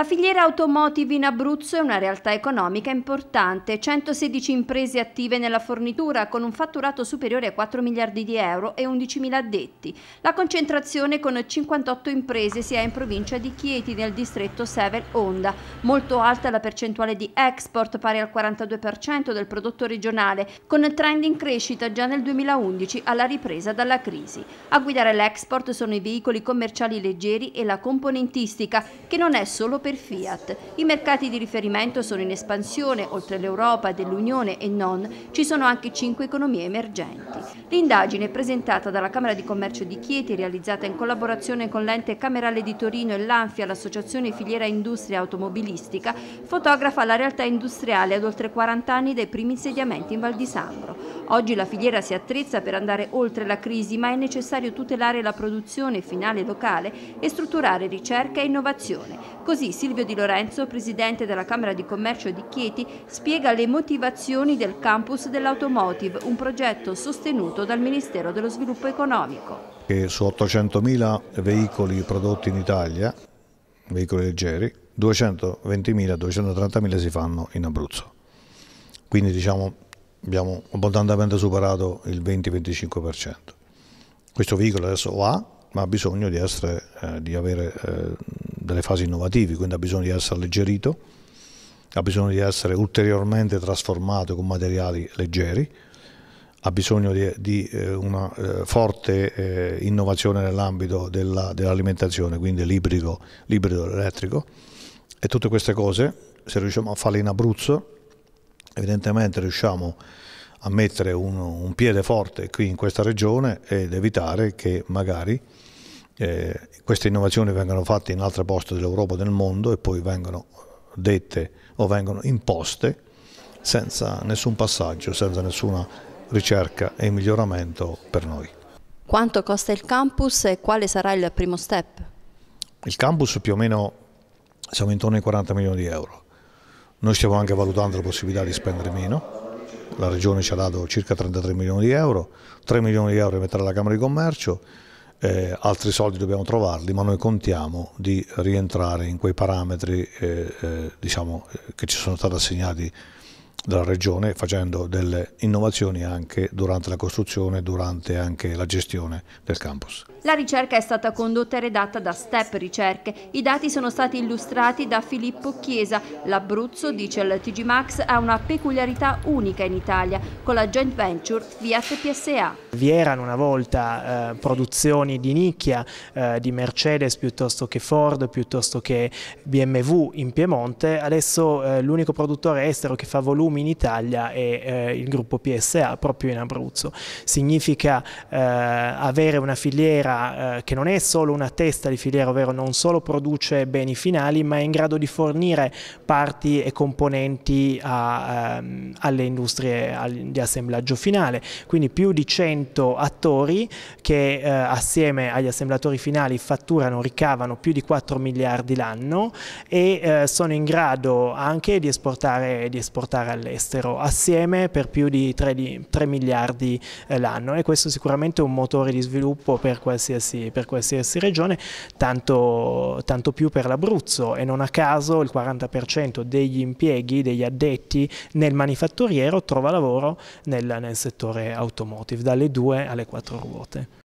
La filiera automotive in Abruzzo è una realtà economica importante, 116 imprese attive nella fornitura con un fatturato superiore a 4 miliardi di euro e 11.000 addetti. La concentrazione con 58 imprese si ha in provincia di Chieti nel distretto Sevel Honda. Molto alta la percentuale di export pari al 42% del prodotto regionale con trend in crescita già nel 2011 alla ripresa dalla crisi. A guidare l'export sono i veicoli commerciali leggeri e la componentistica che non è solo per per Fiat. I mercati di riferimento sono in espansione, oltre l'Europa, dell'Unione e non, ci sono anche cinque economie emergenti. L'indagine presentata dalla Camera di Commercio di Chieti, realizzata in collaborazione con l'ente Camerale di Torino e l'Anfia, l'Associazione Filiera Industria Automobilistica, fotografa la realtà industriale ad oltre 40 anni dai primi insediamenti in Val di Sangro. Oggi la filiera si attrezza per andare oltre la crisi, ma è necessario tutelare la produzione finale locale e strutturare ricerca e innovazione. Così Silvio Di Lorenzo, presidente della Camera di Commercio di Chieti, spiega le motivazioni del campus dell'automotive, un progetto sostenuto dal Ministero dello Sviluppo Economico. Che su 800.000 veicoli prodotti in Italia, veicoli leggeri, 220.000-230.000 si fanno in Abruzzo. Quindi diciamo abbiamo abbondantemente superato il 20-25%. Questo veicolo adesso lo ha, ma ha bisogno di, essere, eh, di avere eh, delle fasi innovative, quindi ha bisogno di essere alleggerito, ha bisogno di essere ulteriormente trasformato con materiali leggeri, ha bisogno di, di eh, una eh, forte eh, innovazione nell'ambito dell'alimentazione, dell quindi l'ibrido, l'ibrido elettrico e tutte queste cose, se riusciamo a farle in Abruzzo, evidentemente riusciamo a mettere un, un, piede forte qui in questa regione ed evitare che magari eh, queste innovazioni vengano fatte in altre poste dell'Europa e del mondo e poi vengano dette o vengono imposte senza nessun passaggio, senza nessuna ricerca e miglioramento per noi. Quanto costa il campus e quale sarà il primo step? Il campus più o meno siamo intorno ai 40 milioni di euro noi stiamo anche valutando la possibilità di spendere meno, la Regione ci ha dato circa 33 milioni di euro, 3 milioni di euro li metterà la Camera di Commercio, eh, altri soldi dobbiamo trovarli, ma noi contiamo di rientrare in quei parametri eh, eh, diciamo, eh, che ci sono stati assegnati dalla regione facendo delle innovazioni anche durante la costruzione e durante anche la gestione del campus. La ricerca è stata condotta e redatta da Step Ricerche. I dati sono stati illustrati da Filippo Chiesa. L'Abruzzo, dice il TG Max, ha una peculiarità unica in Italia con la joint venture Fiat PSA. Vi erano una volta eh, produzioni di nicchia eh, di Mercedes piuttosto che Ford, piuttosto che BMW in Piemonte. Adesso eh, l'unico produttore estero che fa volume fiumi in Italia e eh, il gruppo PSA proprio in Abruzzo. Significa eh, avere una filiera eh, che non è solo una testa di filiera, ovvero non solo produce beni finali, ma è in grado di fornire parti e componenti a, ehm, alle industrie di assemblaggio finale. Quindi più di 100 attori che eh, assieme agli assemblatori finali fatturano, ricavano più di 4 miliardi l'anno e eh, sono in grado anche di esportare, di esportare all'estero, assieme per più di 3, di, 3 miliardi eh, l'anno e questo sicuramente è un motore di sviluppo per qualsiasi, per qualsiasi regione, tanto, tanto più per l'Abruzzo e non a caso il 40% degli impieghi, degli addetti nel manifatturiero trova lavoro nel, nel settore automotive, dalle 2 alle 4 ruote.